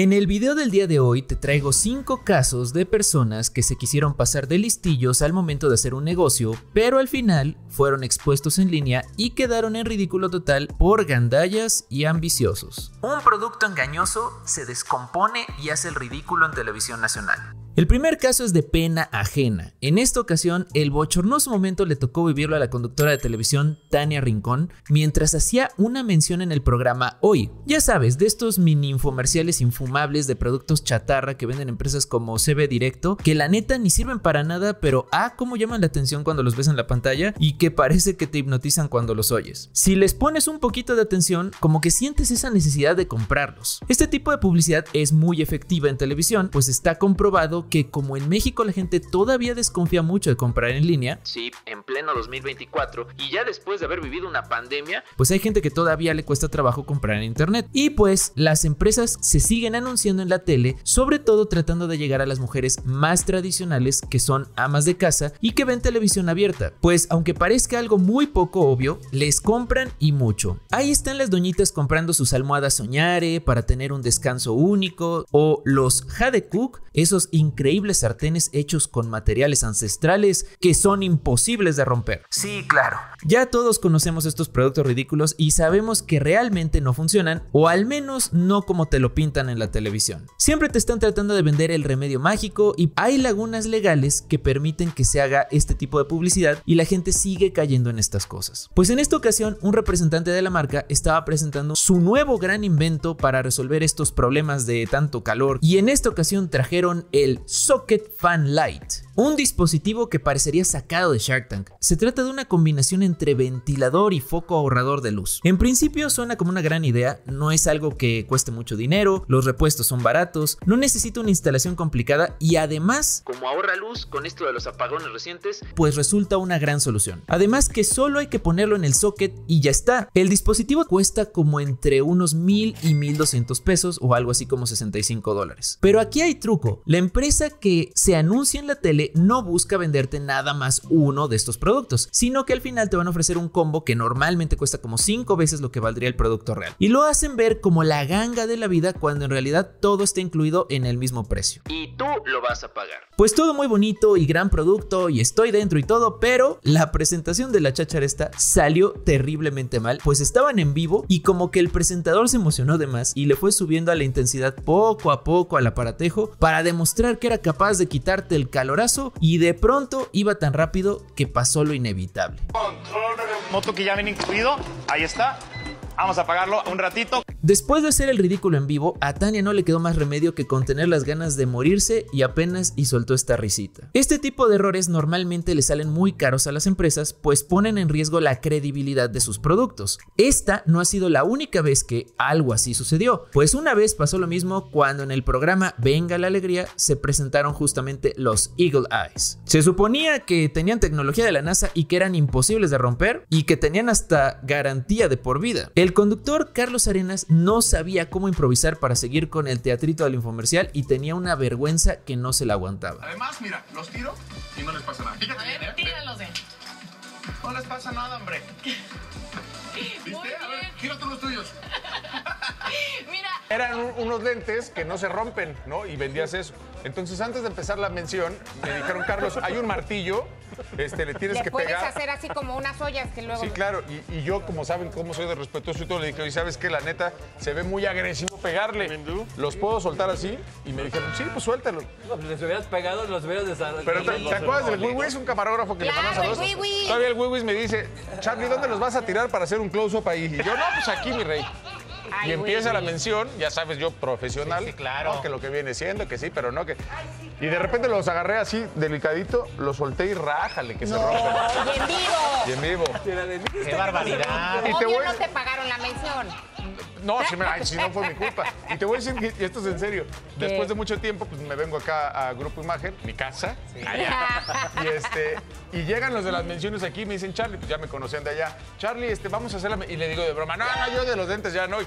En el video del día de hoy te traigo 5 casos de personas que se quisieron pasar de listillos al momento de hacer un negocio, pero al final fueron expuestos en línea y quedaron en ridículo total por gandallas y ambiciosos. Un producto engañoso se descompone y hace el ridículo en televisión nacional. El primer caso es de pena ajena. En esta ocasión, el bochornoso momento le tocó vivirlo a la conductora de televisión Tania Rincón mientras hacía una mención en el programa Hoy. Ya sabes, de estos mini infomerciales infumables de productos chatarra que venden empresas como CB Directo, que la neta ni sirven para nada, pero ah, cómo llaman la atención cuando los ves en la pantalla y que parece que te hipnotizan cuando los oyes. Si les pones un poquito de atención, como que sientes esa necesidad de comprarlos. Este tipo de publicidad es muy efectiva en televisión, pues está comprobado que como en México la gente todavía desconfía mucho de comprar en línea, sí, en pleno 2024 y ya después de haber vivido una pandemia, pues hay gente que todavía le cuesta trabajo comprar en internet. Y pues las empresas se siguen anunciando en la tele, sobre todo tratando de llegar a las mujeres más tradicionales que son amas de casa y que ven televisión abierta. Pues aunque parezca algo muy poco obvio, les compran y mucho. Ahí están las doñitas comprando sus almohadas soñare para tener un descanso único o los Jade Cook, esos increíbles increíbles sartenes hechos con materiales ancestrales que son imposibles de romper. Sí, claro. Ya todos conocemos estos productos ridículos y sabemos que realmente no funcionan, o al menos no como te lo pintan en la televisión. Siempre te están tratando de vender el remedio mágico y hay lagunas legales que permiten que se haga este tipo de publicidad y la gente sigue cayendo en estas cosas. Pues en esta ocasión, un representante de la marca estaba presentando su nuevo gran invento para resolver estos problemas de tanto calor y en esta ocasión trajeron el socket fan light. Un dispositivo que parecería sacado de Shark Tank. Se trata de una combinación entre ventilador y foco ahorrador de luz. En principio suena como una gran idea, no es algo que cueste mucho dinero, los repuestos son baratos, no necesita una instalación complicada y además, como ahorra luz con esto de los apagones recientes, pues resulta una gran solución. Además que solo hay que ponerlo en el socket y ya está. El dispositivo cuesta como entre unos 1000 y 1200 pesos o algo así como 65 dólares. Pero aquí hay truco. La empresa que se anuncia en la tele no busca venderte nada más uno de estos productos, sino que al final te van a ofrecer un combo que normalmente cuesta como 5 veces lo que valdría el producto real. Y lo hacen ver como la ganga de la vida cuando en realidad todo está incluido en el mismo precio. Y tú lo vas a pagar. Pues todo muy bonito y gran producto y estoy dentro y todo, pero la presentación de la chachar esta salió terriblemente mal, pues estaban en vivo y como que el presentador se emocionó de más y le fue subiendo a la intensidad poco a poco al aparatejo para demostrar que era capaz de quitarte el calorazo y de pronto iba tan rápido que pasó lo inevitable. Control que ya viene incluido, ahí está. Vamos a apagarlo un ratito. Después de hacer el ridículo en vivo, a Tania no le quedó más remedio que contener las ganas de morirse y apenas y soltó esta risita. Este tipo de errores normalmente le salen muy caros a las empresas, pues ponen en riesgo la credibilidad de sus productos. Esta no ha sido la única vez que algo así sucedió, pues una vez pasó lo mismo cuando en el programa Venga la Alegría se presentaron justamente los Eagle Eyes. Se suponía que tenían tecnología de la NASA y que eran imposibles de romper y que tenían hasta garantía de por vida. El conductor Carlos Arenas no sabía cómo improvisar para seguir con el teatrito del infomercial y tenía una vergüenza que no se la aguantaba. Además, mira, los tiro y no les pasa nada. Fíjate bien, ¿eh? Tíralos, No les pasa nada, hombre. ¿Viste? A ver, todos los tuyos. Mira. Eran unos lentes que no se rompen, ¿no? Y vendías eso. Entonces, antes de empezar la mención, me dijeron, Carlos, hay un martillo, este, le tienes que puedes pegar. puedes hacer así como unas ollas que luego... Sí, claro. Y, yo, como saben cómo soy de respetuoso y todo, le dije, y ¿sabes qué? La neta, se ve muy agresivo pegarle. ¿Los puedo soltar así? Y me dijeron, sí, pues suéltalo. Pues, les hubieras pegado, los hubieras desarrollado. Pero ¿te, acuerdas del Wee Es un camarógrafo que le mandas a Todavía el Wee me dice, Charlie, ¿dónde los vas a tirar para hacer un close-up ahí? Y yo, no, pues aquí, mi rey y empieza la mención, ya sabes, yo profesional. claro. que lo que viene siendo, que sí, pero no que. Y de repente los agarré así, delicadito, los solté y rájale, que se rompe. Y en vivo. Y vivo. Qué barbaridad. y te no te pagaron la mención. No, si, no fue mi culpa. Y te voy a decir, y esto es en serio, después de mucho tiempo, pues me vengo acá a Grupo Imagen, mi casa, Y, este, y llegan los de las menciones aquí y me dicen, Charlie, pues ya me conocían de allá. Charlie, este, vamos a hacer la... Y le digo de broma, no, no, yo de los lentes ya no. Y,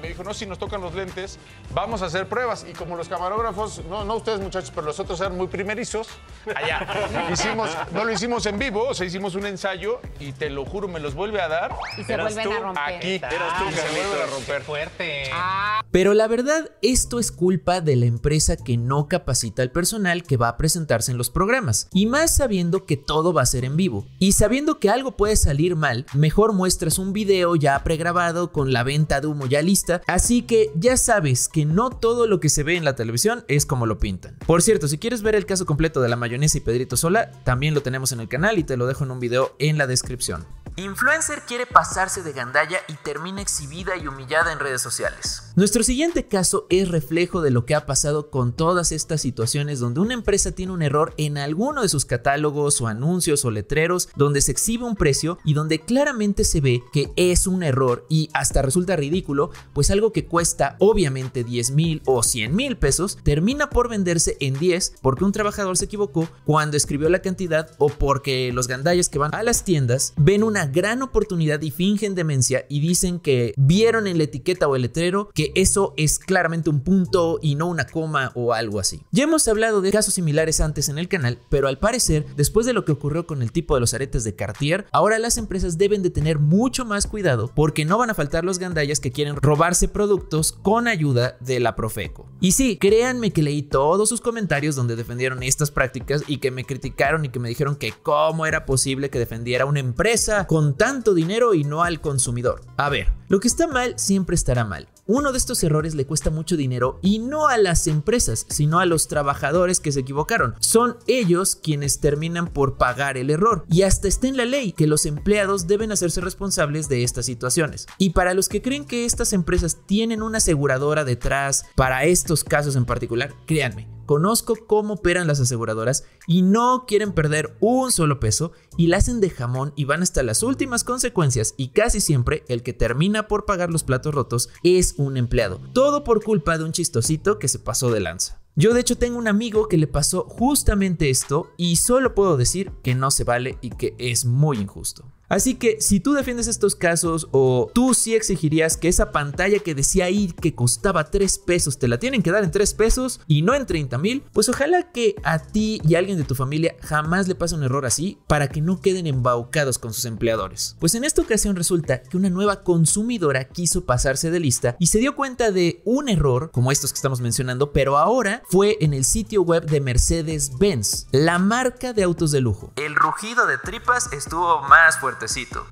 me dijo, no, si nos tocan los lentes, vamos a hacer pruebas. Y como los camarógrafos, no, no ustedes muchachos, pero los otros eran muy primerizos, allá. Hicimos, no lo hicimos en vivo, o sea, hicimos un ensayo y te lo juro, me los vuelve a dar. Y se vuelven a Aquí. Eras tú, ah, pero la verdad, esto es culpa de la empresa que no capacita al personal que va a presentarse en los programas. Y más sabiendo que todo va a ser en vivo. Y sabiendo que algo puede salir mal, mejor muestras un video ya pregrabado con la venta de humo ya lista. Así que ya sabes que no todo lo que se ve en la televisión es como lo pintan. Por cierto, si quieres ver el caso completo de la mayonesa y Pedrito Sola, también lo tenemos en el canal y te lo dejo en un video en la descripción. Influencer quiere pasarse de gandalla y termina exhibida y humillada en redes sociales. Nuestro siguiente caso es reflejo de lo que ha pasado con todas estas situaciones donde una empresa tiene un error en alguno de sus catálogos o anuncios o letreros donde se exhibe un precio y donde claramente se ve que es un error y hasta resulta ridículo, pues algo que cuesta obviamente 10 mil o 100 mil pesos termina por venderse en 10 porque un trabajador se equivocó cuando escribió la cantidad o porque los gandallas que van a las tiendas ven una gran oportunidad y fingen demencia y dicen que vieron en la etiqueta o el letrero que eso es claramente un punto y no una coma o algo así. Ya hemos hablado de casos similares antes en el canal, pero al parecer, después de lo que ocurrió con el tipo de los aretes de Cartier, ahora las empresas deben de tener mucho más cuidado porque no van a faltar los gandallas que quieren robarse productos con ayuda de la Profeco. Y sí, créanme que leí todos sus comentarios donde defendieron estas prácticas y que me criticaron y que me dijeron que cómo era posible que defendiera una empresa con con tanto dinero y no al consumidor. A ver, lo que está mal siempre estará mal. Uno de estos errores le cuesta mucho dinero y no a las empresas, sino a los trabajadores que se equivocaron. Son ellos quienes terminan por pagar el error. Y hasta está en la ley que los empleados deben hacerse responsables de estas situaciones. Y para los que creen que estas empresas tienen una aseguradora detrás para estos casos en particular, créanme, conozco cómo operan las aseguradoras y no quieren perder un solo peso y la hacen de jamón y van hasta las últimas consecuencias y casi siempre el que termina por pagar los platos rotos es un empleado. Todo por culpa de un chistosito que se pasó de lanza. Yo de hecho tengo un amigo que le pasó justamente esto y solo puedo decir que no se vale y que es muy injusto. Así que si tú defiendes estos casos o tú sí exigirías que esa pantalla que decía ahí que costaba 3 pesos te la tienen que dar en 3 pesos y no en 30 mil, pues ojalá que a ti y a alguien de tu familia jamás le pase un error así para que no queden embaucados con sus empleadores. Pues en esta ocasión resulta que una nueva consumidora quiso pasarse de lista y se dio cuenta de un error como estos que estamos mencionando, pero ahora fue en el sitio web de Mercedes-Benz, la marca de autos de lujo. El rugido de tripas estuvo más fuerte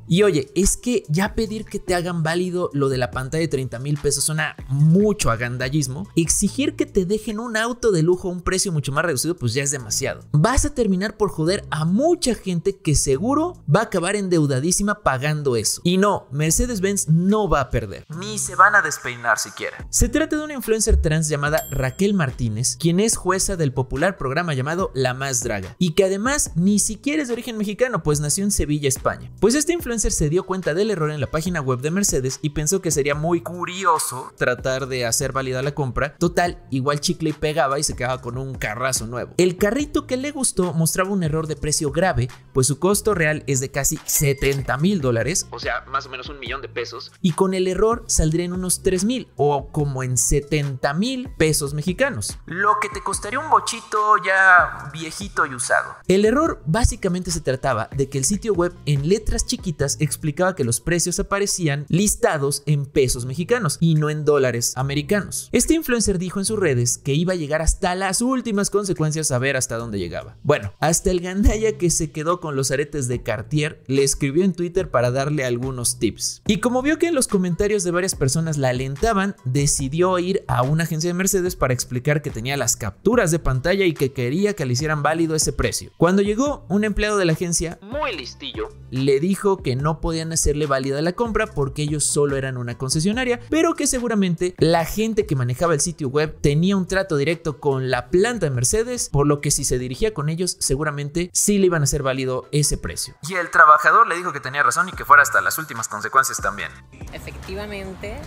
y oye, es que ya pedir que te hagan válido lo de la pantalla de 30 mil pesos suena mucho a gandallismo. Exigir que te dejen un auto de lujo a un precio mucho más reducido, pues ya es demasiado. Vas a terminar por joder a mucha gente que seguro va a acabar endeudadísima pagando eso. Y no, Mercedes-Benz no va a perder. Ni se van a despeinar siquiera. Se trata de una influencer trans llamada Raquel Martínez, quien es jueza del popular programa llamado La Más Draga, y que además ni siquiera es de origen mexicano, pues nació en Sevilla, España. Pues este influencer se dio cuenta del error en la página web de Mercedes y pensó que sería muy curioso tratar de hacer válida la compra. Total, igual chicle y pegaba y se quedaba con un carrazo nuevo. El carrito que le gustó mostraba un error de precio grave, pues su costo real es de casi 70 mil dólares, o sea, más o menos un millón de pesos, y con el error saldría en unos 3 mil o como en 70 mil pesos mexicanos. Lo que te costaría un bochito ya viejito y usado. El error básicamente se trataba de que el sitio web en letra chiquitas explicaba que los precios aparecían listados en pesos mexicanos y no en dólares americanos. Este influencer dijo en sus redes que iba a llegar hasta las últimas consecuencias a ver hasta dónde llegaba. Bueno, hasta el gandaya que se quedó con los aretes de Cartier le escribió en Twitter para darle algunos tips. Y como vio que en los comentarios de varias personas la alentaban, decidió ir a una agencia de Mercedes para explicar que tenía las capturas de pantalla y que quería que le hicieran válido ese precio. Cuando llegó, un empleado de la agencia, muy listillo, le le dijo que no podían hacerle válida la compra porque ellos solo eran una concesionaria, pero que seguramente la gente que manejaba el sitio web tenía un trato directo con la planta de Mercedes, por lo que si se dirigía con ellos seguramente sí le iban a hacer válido ese precio. Y el trabajador le dijo que tenía razón y que fuera hasta las últimas consecuencias también. Efectivamente,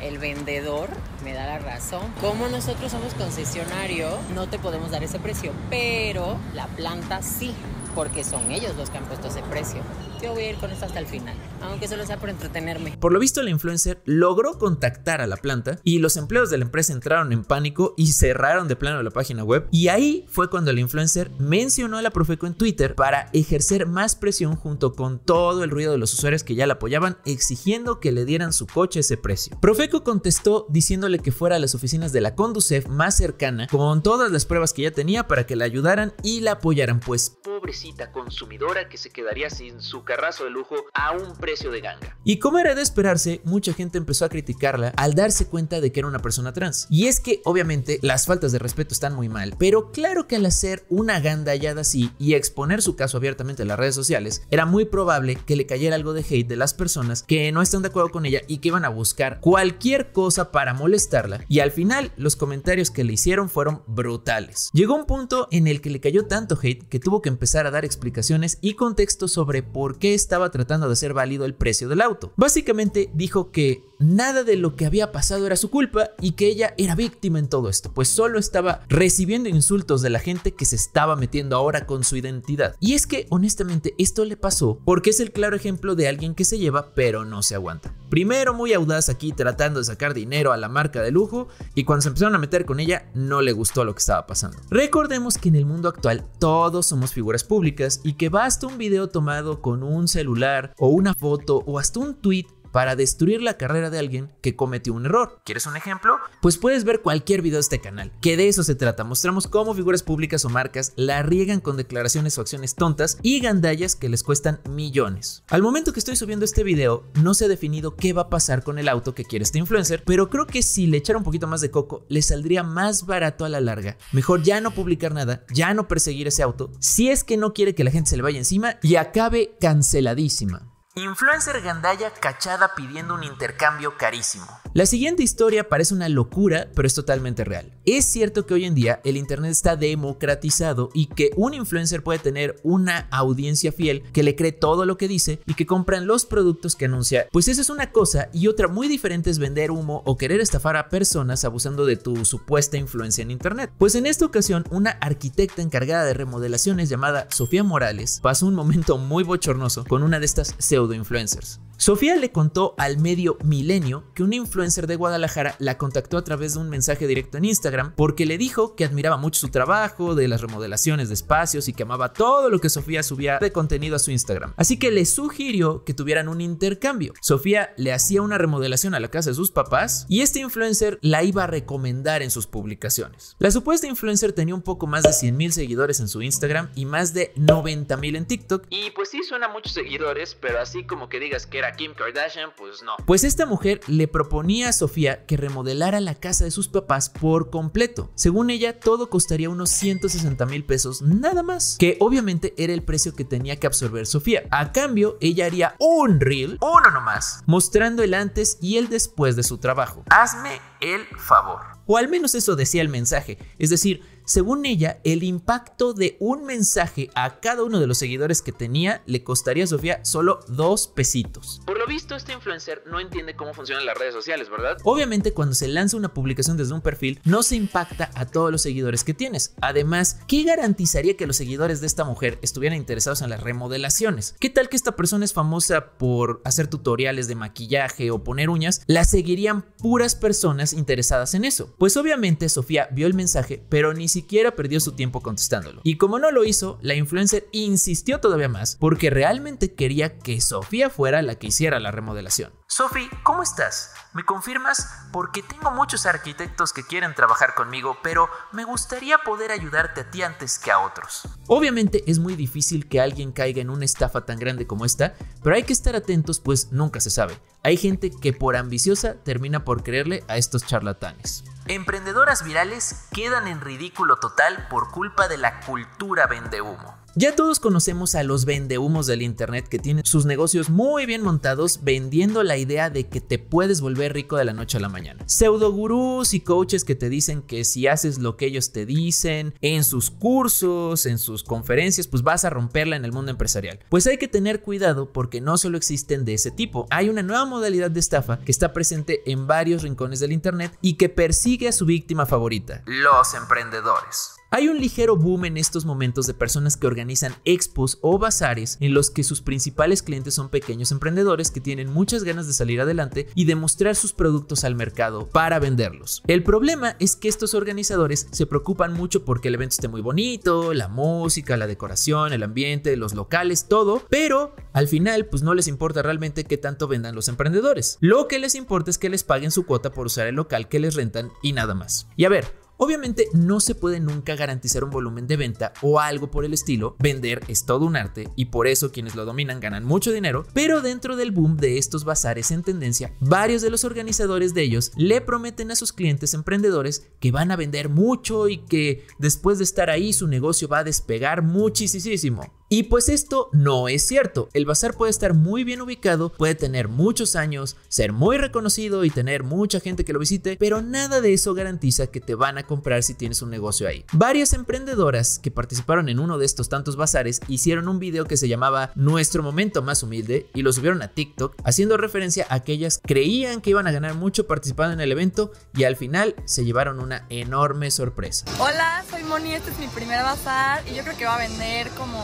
el vendedor me da la razón. Como nosotros somos concesionario, no te podemos dar ese precio, pero la planta sí porque son ellos los que han puesto ese precio. Yo voy a ir con esto hasta el final, aunque solo sea por entretenerme. Por lo visto, la influencer logró contactar a la planta y los empleos de la empresa entraron en pánico y cerraron de plano la página web. Y ahí fue cuando la influencer mencionó a la Profeco en Twitter para ejercer más presión junto con todo el ruido de los usuarios que ya la apoyaban, exigiendo que le dieran su coche ese precio. Profeco contestó diciéndole que fuera a las oficinas de la Conducef más cercana con todas las pruebas que ya tenía para que la ayudaran y la apoyaran, pues pobrecita consumidora que se quedaría sin su carrazo de lujo a un precio de ganga. Y como era de esperarse, mucha gente empezó a criticarla al darse cuenta de que era una persona trans. Y es que obviamente las faltas de respeto están muy mal, pero claro que al hacer una ganda hallada así y exponer su caso abiertamente en las redes sociales, era muy probable que le cayera algo de hate de las personas que no están de acuerdo con ella y que iban a buscar cualquier cosa para molestarla. Y al final los comentarios que le hicieron fueron brutales. Llegó un punto en el que le cayó tanto hate que tuvo que empezar a dar explicaciones y contexto sobre por qué estaba tratando de hacer válido el precio del auto. Básicamente dijo que nada de lo que había pasado era su culpa y que ella era víctima en todo esto, pues solo estaba recibiendo insultos de la gente que se estaba metiendo ahora con su identidad. Y es que honestamente esto le pasó porque es el claro ejemplo de alguien que se lleva pero no se aguanta. Primero muy audaz aquí tratando de sacar dinero a la marca de lujo y cuando se empezaron a meter con ella no le gustó lo que estaba pasando. Recordemos que en el mundo actual todos somos figuras públicas y que basta un video tomado con un celular o una foto o hasta un tweet para destruir la carrera de alguien que cometió un error. ¿Quieres un ejemplo? Pues puedes ver cualquier video de este canal, que de eso se trata. Mostramos cómo figuras públicas o marcas la riegan con declaraciones o acciones tontas y gandallas que les cuestan millones. Al momento que estoy subiendo este video, no se ha definido qué va a pasar con el auto que quiere este influencer, pero creo que si le echara un poquito más de coco, le saldría más barato a la larga. Mejor ya no publicar nada, ya no perseguir ese auto, si es que no quiere que la gente se le vaya encima y acabe canceladísima. Influencer Gandaya cachada pidiendo un intercambio carísimo. La siguiente historia parece una locura, pero es totalmente real. Es cierto que hoy en día el Internet está democratizado y que un influencer puede tener una audiencia fiel que le cree todo lo que dice y que compran los productos que anuncia. Pues eso es una cosa y otra muy diferente es vender humo o querer estafar a personas abusando de tu supuesta influencia en Internet. Pues en esta ocasión una arquitecta encargada de remodelaciones llamada Sofía Morales pasó un momento muy bochornoso con una de estas de influencers Sofía le contó al medio Milenio que un influencer de Guadalajara la contactó a través de un mensaje directo en Instagram porque le dijo que admiraba mucho su trabajo, de las remodelaciones de espacios y que amaba todo lo que Sofía subía de contenido a su Instagram. Así que le sugirió que tuvieran un intercambio. Sofía le hacía una remodelación a la casa de sus papás y este influencer la iba a recomendar en sus publicaciones. La supuesta influencer tenía un poco más de 100 mil seguidores en su Instagram y más de 90 mil en TikTok. Y pues sí, suena a muchos seguidores, pero así así como que digas que era Kim Kardashian, pues no. Pues esta mujer le proponía a Sofía que remodelara la casa de sus papás por completo. Según ella, todo costaría unos 160 mil pesos nada más, que obviamente era el precio que tenía que absorber Sofía. A cambio, ella haría un reel, uno nomás, mostrando el antes y el después de su trabajo. Hazme el favor. O al menos eso decía el mensaje, es decir, según ella, el impacto de un mensaje a cada uno de los seguidores que tenía le costaría a Sofía solo dos pesitos. Por lo visto, este influencer no entiende cómo funcionan las redes sociales, ¿verdad? Obviamente, cuando se lanza una publicación desde un perfil, no se impacta a todos los seguidores que tienes. Además, ¿qué garantizaría que los seguidores de esta mujer estuvieran interesados en las remodelaciones? ¿Qué tal que esta persona es famosa por hacer tutoriales de maquillaje o poner uñas? La seguirían puras personas interesadas en eso. Pues obviamente Sofía vio el mensaje, pero ni siquiera perdió su tiempo contestándolo. Y como no lo hizo, la influencer insistió todavía más porque realmente quería que Sofía fuera la que hiciera la remodelación. Sophie, ¿cómo estás? ¿Me confirmas? Porque tengo muchos arquitectos que quieren trabajar conmigo, pero me gustaría poder ayudarte a ti antes que a otros. Obviamente es muy difícil que alguien caiga en una estafa tan grande como esta, pero hay que estar atentos pues nunca se sabe. Hay gente que por ambiciosa termina por creerle a estos charlatanes. Emprendedoras virales quedan en ridículo total por culpa de la cultura vende humo. Ya todos conocemos a los vendehumos del internet que tienen sus negocios muy bien montados vendiendo la idea de que te puedes volver rico de la noche a la mañana. Pseudogurús y coaches que te dicen que si haces lo que ellos te dicen en sus cursos, en sus conferencias, pues vas a romperla en el mundo empresarial. Pues hay que tener cuidado porque no solo existen de ese tipo, hay una nueva modalidad de estafa que está presente en varios rincones del internet y que persigue a su víctima favorita, los emprendedores. Hay un ligero boom en estos momentos de personas que organizan expos o bazares en los que sus principales clientes son pequeños emprendedores que tienen muchas ganas de salir adelante y demostrar sus productos al mercado para venderlos. El problema es que estos organizadores se preocupan mucho porque el evento esté muy bonito, la música, la decoración, el ambiente, los locales, todo, pero al final pues no les importa realmente qué tanto vendan los emprendedores. Lo que les importa es que les paguen su cuota por usar el local que les rentan y nada más. Y a ver, Obviamente no se puede nunca garantizar un volumen de venta o algo por el estilo, vender es todo un arte y por eso quienes lo dominan ganan mucho dinero, pero dentro del boom de estos bazares en tendencia, varios de los organizadores de ellos le prometen a sus clientes emprendedores que van a vender mucho y que después de estar ahí su negocio va a despegar muchísimo. Y pues esto no es cierto. El bazar puede estar muy bien ubicado, puede tener muchos años, ser muy reconocido y tener mucha gente que lo visite, pero nada de eso garantiza que te van a comprar si tienes un negocio ahí. Varias emprendedoras que participaron en uno de estos tantos bazares hicieron un video que se llamaba Nuestro momento más humilde y lo subieron a TikTok haciendo referencia a aquellas creían que iban a ganar mucho participando en el evento y al final se llevaron una enorme sorpresa. Hola, Moni, este es mi primer bazar y yo creo que va a vender como,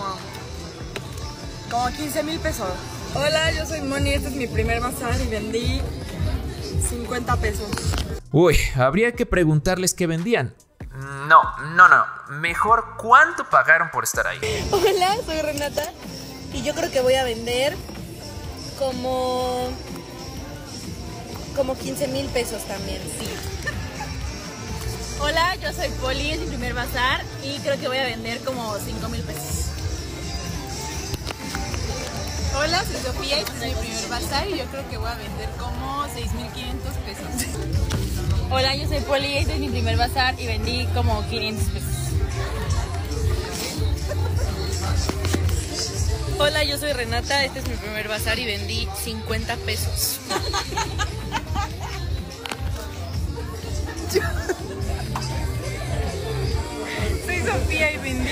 como 15 mil pesos. Hola, yo soy Moni, este es mi primer bazar y vendí 50 pesos. Uy, habría que preguntarles qué vendían. No, no, no. Mejor, ¿cuánto pagaron por estar ahí? Hola, soy Renata y yo creo que voy a vender como, como 15 mil pesos también, sí. Hola, yo soy Poli, es mi primer bazar y creo que voy a vender como 5 mil pesos. Hola, soy Sofía, este es mi primer bazar y yo creo que voy a vender como 6.500 pesos. Hola, yo soy Poli, este es mi primer bazar y vendí como 500 pesos. Hola, yo soy Renata, este es mi primer bazar y vendí 50 pesos. y vendí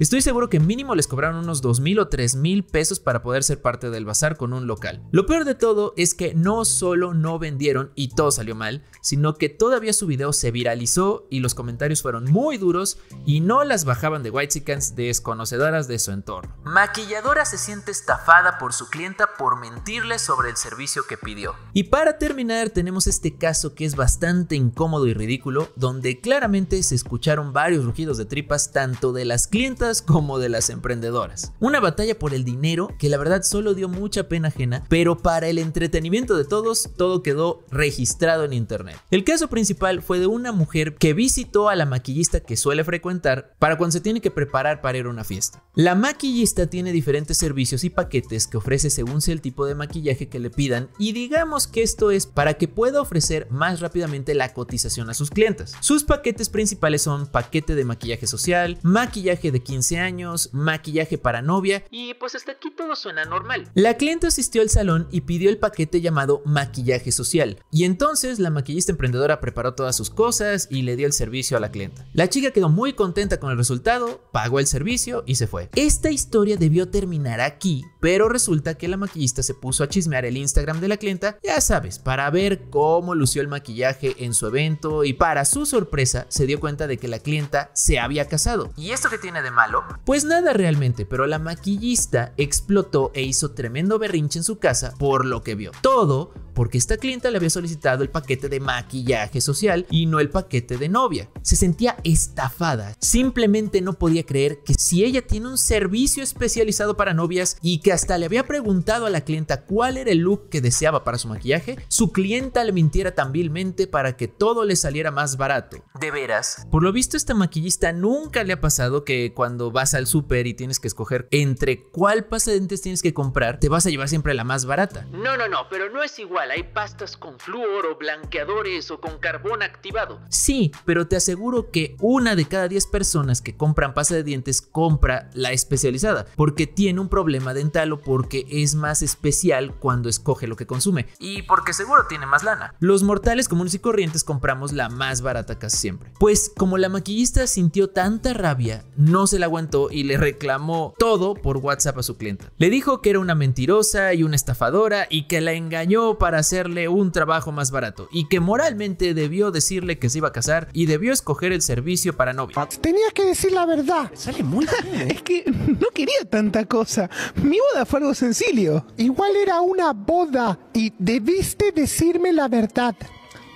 Estoy seguro que mínimo les cobraron unos mil o mil pesos para poder ser parte del bazar con un local. Lo peor de todo es que no solo no vendieron y todo salió mal, sino que todavía su video se viralizó y los comentarios fueron muy duros y no las bajaban de White chickens desconocedoras de su entorno. Maquilladora se siente estafada por su clienta por mentirle sobre el servicio que pidió. Y para terminar tenemos este caso que es bastante incómodo y ridículo, donde claramente se escucharon varios rugidos de tripas tanto de las clientas como de las emprendedoras. Una batalla por el dinero que la verdad solo dio mucha pena ajena, pero para el entretenimiento de todos todo quedó registrado en internet. El caso principal fue de una mujer que visitó a la maquillista que suele frecuentar para cuando se tiene que preparar para ir a una fiesta. La maquillista tiene diferentes servicios y paquetes que ofrece según el tipo de maquillaje que le pidan y digamos que esto es para que pueda ofrecer más rápidamente la cotización a sus clientes. Sus paquetes principales son paquete de maquillaje social, maquillaje de 15 años, maquillaje para novia y pues hasta aquí todo suena normal. La cliente asistió al salón y pidió el paquete llamado maquillaje social y entonces la maquillista emprendedora preparó todas sus cosas y le dio el servicio a la clienta. La chica quedó muy contenta con el resultado, pagó el servicio y se fue. Esta historia debió terminar aquí, pero resulta que la maquillista se puso a chismear el Instagram de la clienta, ya sabes, para ver cómo lució el maquillaje en su evento y para su sorpresa se dio cuenta de que la clienta se había casado. ¿Y esto qué tiene de malo? Pues nada realmente, pero la maquillista explotó e hizo tremendo berrinche en su casa por lo que vio. Todo porque esta clienta le había solicitado el paquete de maquillaje social y no el paquete de novia. Se sentía estafada, simplemente no podía creer que si ella tiene un servicio especializado para novias y que hasta le había preguntado a la clienta cuál era el look que deseaba para su maquillaje, su clienta le mintiera tan vilmente para que todo le saliera más barato. De veras. Por lo visto, este maquillista nunca le ha pasado que cuando vas al súper y tienes que escoger entre cuál pasta de dientes tienes que comprar, te vas a llevar siempre la más barata. No, no, no, pero no es igual. Hay pastas con flúor o blanqueadores o con carbón activado. Sí, pero te aseguro que una de cada 10 personas que compran pasta de dientes compra la especializada porque tiene un problema dental o porque es más especial cuando escoge lo que consume y porque seguro tiene más lana. Los mortales comunes y corrientes compramos la más barata casi siempre. Pues como la maquillista sintió tanta rabia, no se la aguantó y le reclamó todo por WhatsApp a su cliente Le dijo que era una mentirosa y una estafadora y que la engañó para hacerle un trabajo más barato y que moralmente debió decirle que se iba a casar y debió escoger el servicio para novia. Ah, tenía que decir la verdad. sale muy ¿eh? es que no quería tanta cosa. Mi boda fue algo sencillo. Igual era una boda y debiste decirme la verdad.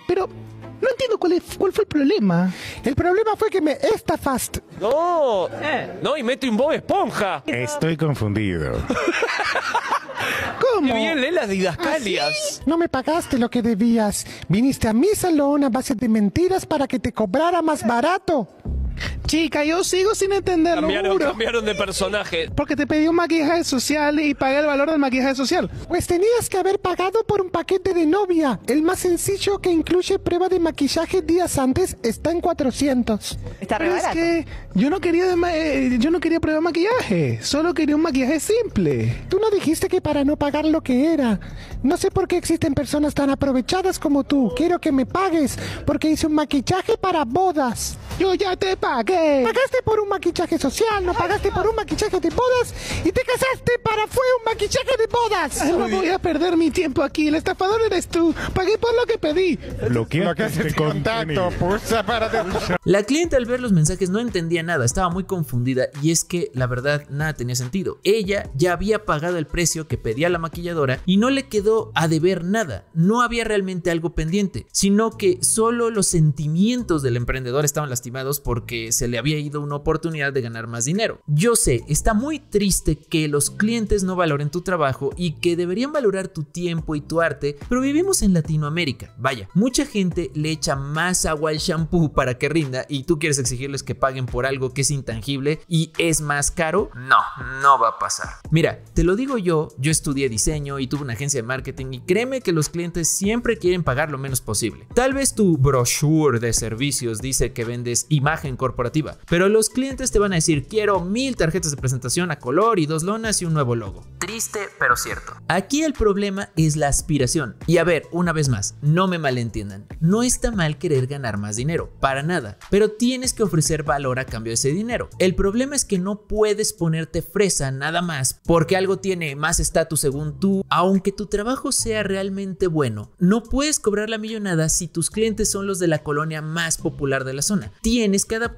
Pero no entiendo cuál, fue el problema. El problema fue que me estafaste. No, eh. no, y meto un Bob Esponja. Estoy confundido. ¿Cómo? Qué bien las didascalias. ¿Ah, no me pagaste lo que debías. Viniste a mi salón a base de mentiras para que te cobrara más barato. Chica, yo sigo sin entenderlo. Cambiaron, cambiaron de personaje. Porque te pedí un maquillaje social y pagué el valor del maquillaje social. Pues tenías que haber pagado por un paquete de novia. El más sencillo que incluye prueba de maquillaje días antes está en 400. Pero es que yo no quería eh, yo no quería prueba de maquillaje, solo quería un maquillaje simple. Tú no dijiste que para no pagar lo que era. No sé por qué existen personas tan aprovechadas como tú. Quiero que me pagues porque hice un maquillaje para bodas. Yo ya te Pagaste por un maquillaje social, no pagaste por un maquillaje de bodas y te casaste para fue un maquillaje de bodas. no voy a perder mi tiempo aquí, el estafador eres tú. Pagué por lo que pedí. Lo que este contacto, para La cliente al ver los mensajes no entendía nada, estaba muy confundida y es que la verdad nada tenía sentido. Ella ya había pagado el precio que pedía la maquilladora y no le quedó a deber nada. No había realmente algo pendiente, sino que solo los sentimientos del emprendedor estaban lastimados porque se le había ido una oportunidad de ganar más dinero. Yo sé, está muy triste que los clientes no valoren tu trabajo y que deberían valorar tu tiempo y tu arte, pero vivimos en Latinoamérica. Vaya, mucha gente le echa más agua al shampoo para que rinda y tú quieres exigirles que paguen por algo que es intangible y es más caro. No, no va a pasar. Mira, te lo digo yo, yo estudié diseño y tuve una agencia de marketing y créeme que los clientes siempre quieren pagar lo menos posible. Tal vez tu brochure de servicios dice que vendes imagen con corporativa. Pero los clientes te van a decir, quiero mil tarjetas de presentación a color y dos lonas y un nuevo logo. Triste, pero cierto. Aquí el problema es la aspiración. Y a ver, una vez más, no me malentiendan. No está mal querer ganar más dinero, para nada. Pero tienes que ofrecer valor a cambio de ese dinero. El problema es que no puedes ponerte fresa nada más porque algo tiene más estatus según tú. Aunque tu trabajo sea realmente bueno, no puedes cobrar la millonada si tus clientes son los de la colonia más popular de la zona. Tienes que adaptar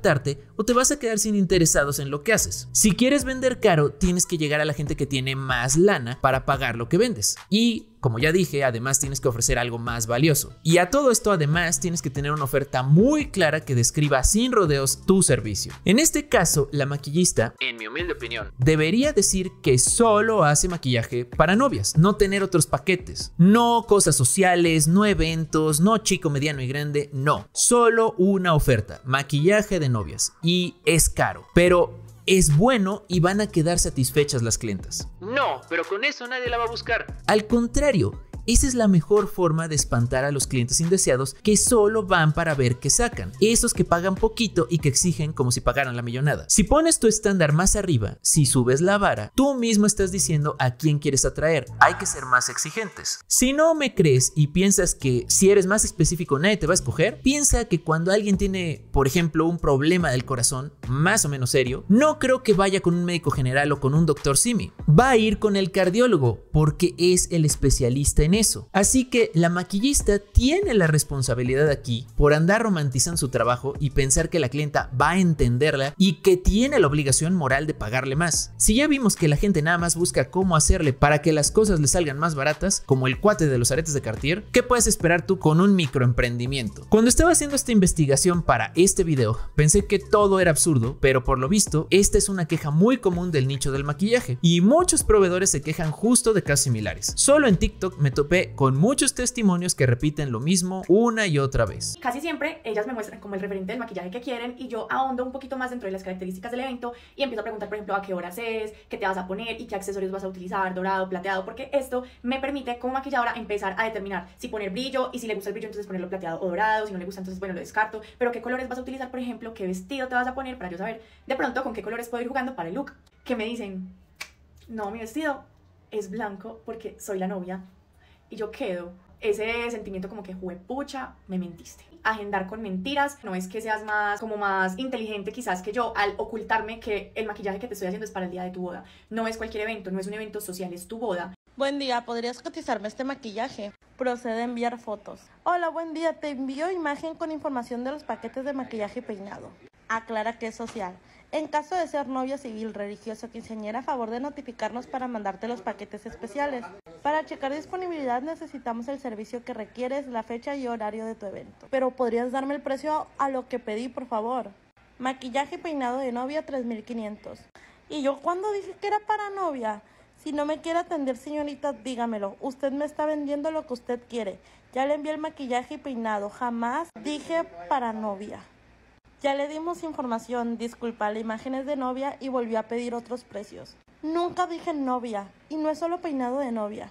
o te vas a quedar sin interesados en lo que haces. Si quieres vender caro, tienes que llegar a la gente que tiene más lana para pagar lo que vendes. Y como ya dije, además tienes que ofrecer algo más valioso. Y a todo esto además tienes que tener una oferta muy clara que describa sin rodeos tu servicio. En este caso, la maquillista, en mi humilde opinión, debería decir que solo hace maquillaje para novias, no tener otros paquetes, no cosas sociales, no eventos, no chico mediano y grande, no, solo una oferta, maquillaje de novias y es caro, pero es bueno y van a quedar satisfechas las clientas. No, pero con eso nadie la va a buscar. Al contrario, esa es la mejor forma de espantar a los clientes indeseados que solo van para ver qué sacan, esos que pagan poquito y que exigen como si pagaran la millonada. Si pones tu estándar más arriba, si subes la vara, tú mismo estás diciendo a quién quieres atraer. Hay que ser más exigentes. Si no me crees y piensas que si eres más específico nadie te va a escoger, piensa que cuando alguien tiene, por ejemplo, un problema del corazón, más o menos serio, no creo que vaya con un médico general o con un doctor Simi. Va a ir con el cardiólogo porque es el especialista en eso. Así que la maquillista tiene la responsabilidad aquí por andar romantizando su trabajo y pensar que la clienta va a entenderla y que tiene la obligación moral de pagarle más. Si ya vimos que la gente nada más busca cómo hacerle para que las cosas le salgan más baratas, como el cuate de los aretes de Cartier, ¿qué puedes esperar tú con un microemprendimiento? Cuando estaba haciendo esta investigación para este video, pensé que todo era absurdo, pero por lo visto, esta es una queja muy común del nicho del maquillaje y muchos proveedores se quejan justo de casos similares. Solo en TikTok me topé con muchos testimonios que repiten lo mismo una y otra vez. Casi siempre ellas me muestran como el referente del maquillaje que quieren y yo ahondo un poquito más dentro de las características del evento y empiezo a preguntar, por ejemplo, a qué horas es, qué te vas a poner y qué accesorios vas a utilizar, dorado, plateado, porque esto me permite como maquilladora empezar a determinar si poner brillo y si le gusta el brillo entonces ponerlo plateado o dorado, si no le gusta entonces bueno lo descarto, pero qué colores vas a utilizar, por ejemplo, qué vestido te vas a poner para yo saber de pronto con qué colores puedo ir jugando para el look. Que me dicen, no, mi vestido es blanco porque soy la novia y yo quedo. Ese sentimiento como que pucha, me mentiste. Agendar con mentiras, no es que seas más como más inteligente quizás que yo al ocultarme que el maquillaje que te estoy haciendo es para el día de tu boda. No es cualquier evento, no es un evento social, es tu boda. Buen día, ¿podrías cotizarme este maquillaje? Procede a enviar fotos. Hola, buen día, te envío imagen con información de los paquetes de maquillaje y peinado. Aclara que es social. En caso de ser novia civil, religioso, quinceañera, a favor de notificarnos para mandarte los paquetes especiales. Para checar disponibilidad necesitamos el servicio que requieres, la fecha y horario de tu evento. Pero podrías darme el precio a lo que pedí, por favor. Maquillaje y peinado de novia, 3.500. ¿Y yo cuándo dije que era para novia? Si no me quiere atender, señorita, dígamelo. Usted me está vendiendo lo que usted quiere. Ya le envié el maquillaje y peinado. Jamás dije para novia. Ya le dimos información, disculpa, disculpale imágenes de novia y volvió a pedir otros precios. Nunca dije novia, y no es solo peinado de novia.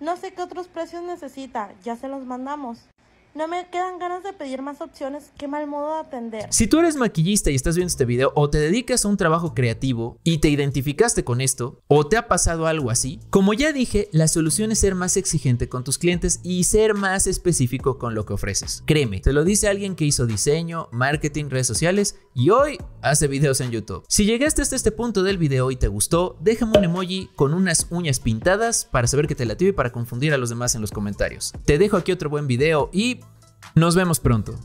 No sé qué otros precios necesita, ya se los mandamos. No me quedan ganas de pedir más opciones, qué mal modo de atender. Si tú eres maquillista y estás viendo este video o te dedicas a un trabajo creativo y te identificaste con esto o te ha pasado algo así, como ya dije, la solución es ser más exigente con tus clientes y ser más específico con lo que ofreces. Créeme, te lo dice alguien que hizo diseño, marketing, redes sociales y hoy hace videos en YouTube. Si llegaste hasta este punto del video y te gustó, déjame un emoji con unas uñas pintadas para saber que te latió y para confundir a los demás en los comentarios. Te dejo aquí otro buen video y nos vemos pronto.